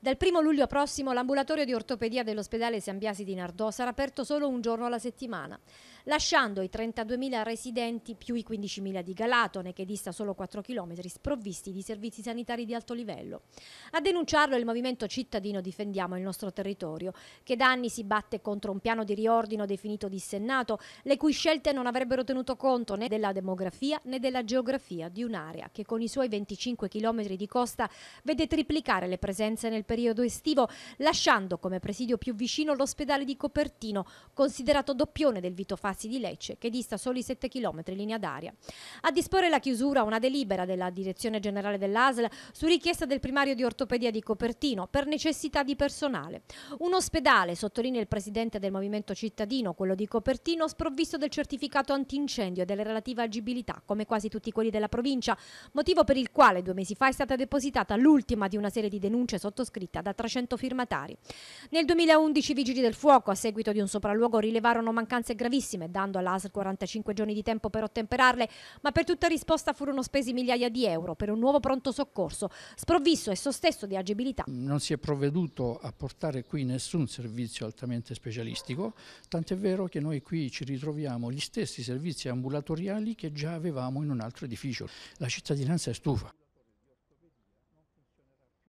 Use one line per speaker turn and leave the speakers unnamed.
Dal 1 luglio prossimo l'ambulatorio di ortopedia dell'ospedale San Biasi di Nardò sarà aperto solo un giorno alla settimana, lasciando i 32.000 residenti più i 15.000 di Galatone, che dista solo 4 km, sprovvisti di servizi sanitari di alto livello. A denunciarlo il movimento cittadino Difendiamo il nostro territorio, che da anni si batte contro un piano di riordino definito dissennato, le cui scelte non avrebbero tenuto conto né della demografia né della geografia di un'area che con i suoi 25 km di costa vede triplicare le presenze nel periodo estivo, lasciando come presidio più vicino l'ospedale di Copertino, considerato doppione del Vito Fassi di Lecce, che dista soli 7 km in linea d'aria. A disporre la chiusura una delibera della Direzione Generale dell'ASL su richiesta del primario di ortopedia di Copertino per necessità di personale. Un ospedale, sottolinea il presidente del Movimento Cittadino, quello di Copertino, sprovvisto del certificato antincendio e delle relative agibilità, come quasi tutti quelli della provincia, motivo per il quale due mesi fa è stata depositata l'ultima di una serie di denunce sottoscritte sottoscritta da 300 firmatari. Nel 2011 i Vigili del Fuoco, a seguito di un sopralluogo, rilevarono mancanze gravissime, dando all'ASL 45 giorni di tempo per ottemperarle, ma per tutta risposta furono spesi migliaia di euro per un nuovo pronto soccorso, sprovvisto e sostesso di agibilità.
Non si è provveduto a portare qui nessun servizio altamente specialistico, tant'è vero che noi qui ci ritroviamo gli stessi servizi ambulatoriali che già avevamo in un altro edificio. La cittadinanza è stufa.